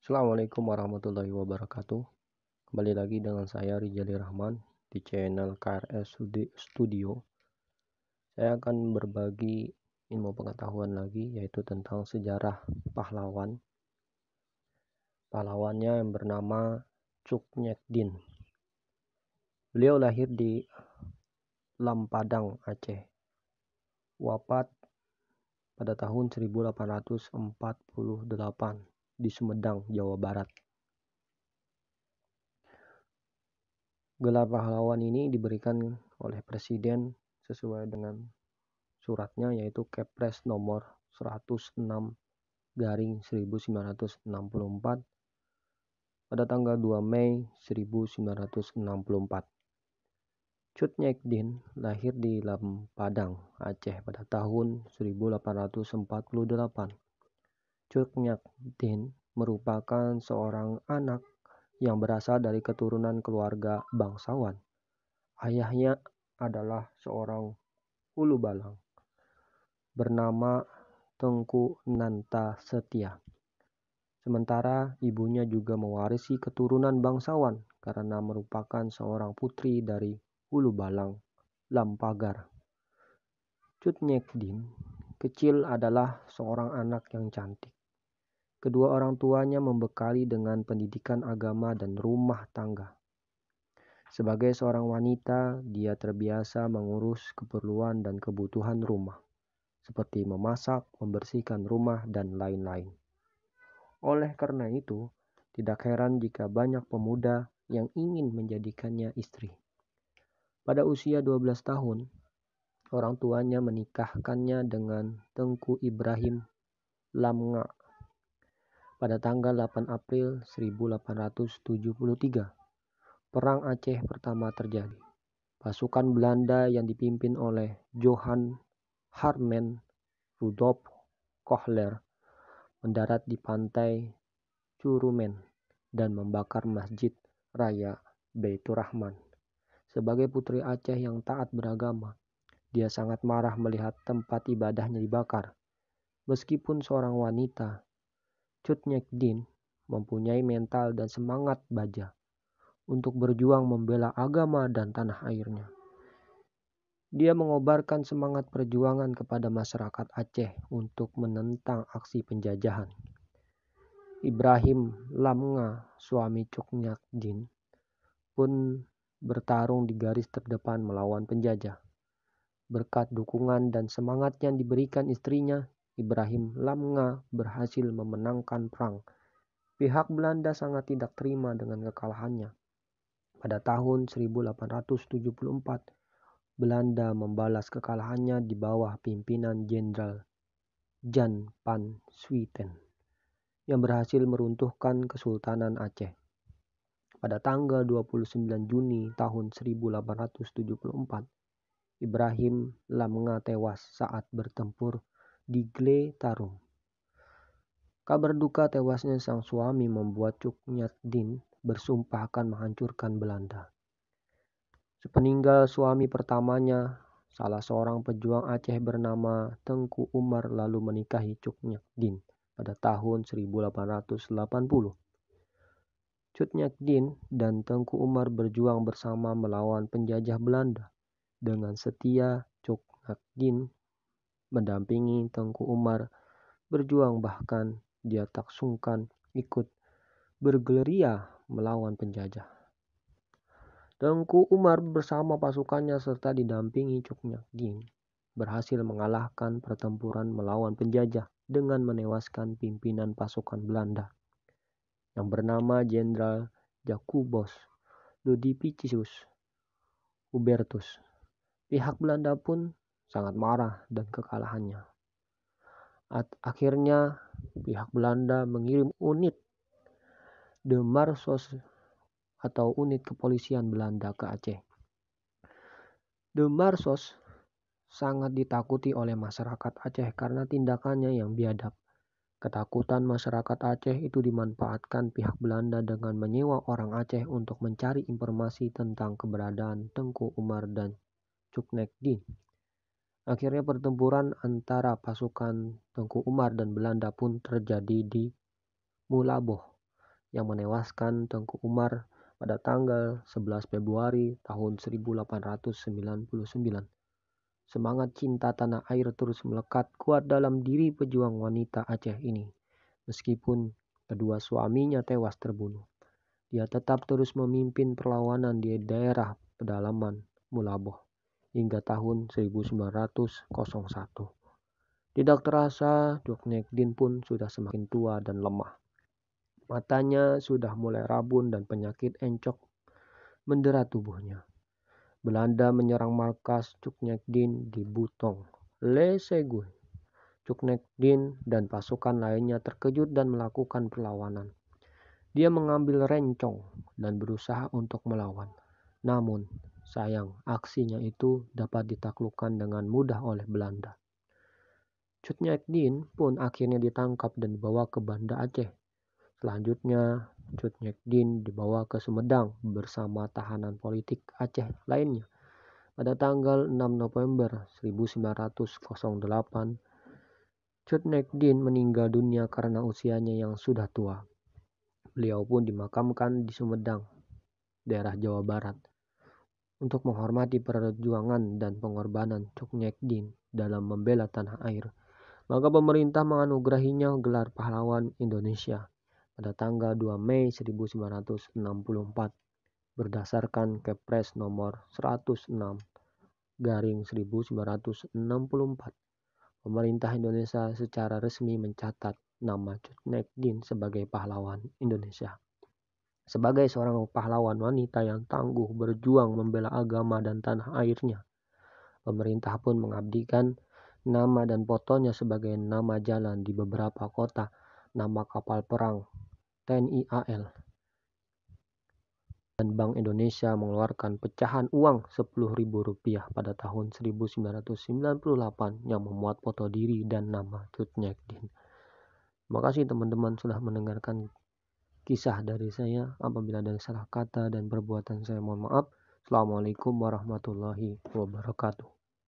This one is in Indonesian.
Assalamualaikum warahmatullahi wabarakatuh Kembali lagi dengan saya Rijali Rahman di channel KRS Studio Saya akan berbagi ilmu pengetahuan lagi yaitu tentang sejarah pahlawan Pahlawannya yang bernama Cuk Din. Beliau lahir di Lampadang, Aceh. Wafat pada tahun 1848 di Sumedang, Jawa Barat. Gelar pahlawan ini diberikan oleh Presiden sesuai dengan suratnya yaitu Kepres nomor 106 garing 1964 pada tanggal 2 Mei 1964. Cut Nyek Din lahir di Lampadang, Aceh pada tahun 1848. Cut Nyek Din merupakan seorang anak yang berasal dari keturunan keluarga bangsawan. Ayahnya adalah seorang hulu balang bernama Tengku Nanta Setia. Sementara ibunya juga mewarisi keturunan bangsawan karena merupakan seorang putri dari Hulu Balang, Lampagar. Cut Nyekdin kecil adalah seorang anak yang cantik. Kedua orang tuanya membekali dengan pendidikan agama dan rumah tangga. Sebagai seorang wanita, dia terbiasa mengurus keperluan dan kebutuhan rumah, seperti memasak, membersihkan rumah, dan lain-lain. Oleh karena itu, tidak heran jika banyak pemuda yang ingin menjadikannya istri. Pada usia 12 tahun, orang tuanya menikahkannya dengan Tengku Ibrahim Lamnga pada tanggal 8 April 1873. Perang Aceh pertama terjadi. Pasukan Belanda yang dipimpin oleh Johan Harmen Rudolf Kohler mendarat di pantai Curumen dan membakar Masjid Raya Baitur Rahman. Sebagai putri Aceh yang taat beragama, dia sangat marah melihat tempat ibadahnya dibakar. Meskipun seorang wanita, Cutnyek Din mempunyai mental dan semangat baja untuk berjuang membela agama dan tanah airnya. Dia mengobarkan semangat perjuangan kepada masyarakat Aceh untuk menentang aksi penjajahan. Ibrahim Lamnga, suami Cuknyak Jin, pun bertarung di garis terdepan melawan penjajah. Berkat dukungan dan semangat yang diberikan istrinya, Ibrahim Lamnga berhasil memenangkan perang. Pihak Belanda sangat tidak terima dengan kekalahannya. Pada tahun 1874, Belanda membalas kekalahannya di bawah pimpinan Jenderal Jan Pan Swieten yang berhasil meruntuhkan Kesultanan Aceh. Pada tanggal 29 Juni tahun 1874, Ibrahim Lamnga tewas saat bertempur di Gle Tarum. Kabar duka tewasnya sang suami membuat Cuknyat Din bersumpah akan menghancurkan Belanda. Sepeninggal suami pertamanya, salah seorang pejuang Aceh bernama Tengku Umar lalu menikahi Nyak Din pada tahun 1880. Nyak Din dan Tengku Umar berjuang bersama melawan penjajah Belanda. Dengan setia, Nyak Din mendampingi Tengku Umar berjuang bahkan dia tak sungkan ikut bergeleria melawan penjajah. Tengku Umar bersama pasukannya serta didampingi Cuk Ding berhasil mengalahkan pertempuran melawan penjajah dengan menewaskan pimpinan pasukan Belanda yang bernama Jenderal Jakubos Ludovicus Hubertus. Pihak Belanda pun sangat marah dan kekalahannya. At akhirnya pihak Belanda mengirim unit The Marsos atau unit kepolisian Belanda ke Aceh. De Marsos sangat ditakuti oleh masyarakat Aceh karena tindakannya yang biadab. Ketakutan masyarakat Aceh itu dimanfaatkan pihak Belanda dengan menyewa orang Aceh untuk mencari informasi tentang keberadaan Tengku Umar dan Din. Akhirnya pertempuran antara pasukan Tengku Umar dan Belanda pun terjadi di Mulaboh yang menewaskan Tengku Umar pada tanggal 11 Februari tahun 1899. Semangat cinta tanah air terus melekat kuat dalam diri pejuang wanita Aceh ini. Meskipun kedua suaminya tewas terbunuh, dia tetap terus memimpin perlawanan di daerah pedalaman Mulaboh hingga tahun 1901. Tidak terasa, Nekdin pun sudah semakin tua dan lemah. Matanya sudah mulai rabun dan penyakit encok mendera tubuhnya. Belanda menyerang markas Cuknekdin di Butong. Le Segue. Cuknekdin dan pasukan lainnya terkejut dan melakukan perlawanan. Dia mengambil rencong dan berusaha untuk melawan. Namun, sayang, aksinya itu dapat ditaklukkan dengan mudah oleh Belanda. Cutnya pun akhirnya ditangkap dan dibawa ke Banda Aceh Selanjutnya, Nyekdin dibawa ke Sumedang bersama tahanan politik Aceh lainnya. Pada tanggal 6 November 1908, Nyekdin meninggal dunia karena usianya yang sudah tua. Beliau pun dimakamkan di Sumedang, daerah Jawa Barat, untuk menghormati perjuangan dan pengorbanan Nyekdin dalam membela tanah air. Maka pemerintah menganugerahinya gelar pahlawan Indonesia pada tanggal 2 Mei 1964 berdasarkan Kepres nomor 106 garing 1964. Pemerintah Indonesia secara resmi mencatat nama Din sebagai pahlawan Indonesia. Sebagai seorang pahlawan wanita yang tangguh berjuang membela agama dan tanah airnya, pemerintah pun mengabdikan nama dan fotonya sebagai nama jalan di beberapa kota, nama kapal perang, TNI AL. Dan Bank Indonesia mengeluarkan pecahan uang Rp10.000 pada tahun 1998 yang memuat foto diri dan nama Nyakdin. Terima kasih teman-teman sudah mendengarkan kisah dari saya. Apabila ada salah kata dan perbuatan saya mohon maaf. Assalamualaikum warahmatullahi wabarakatuh.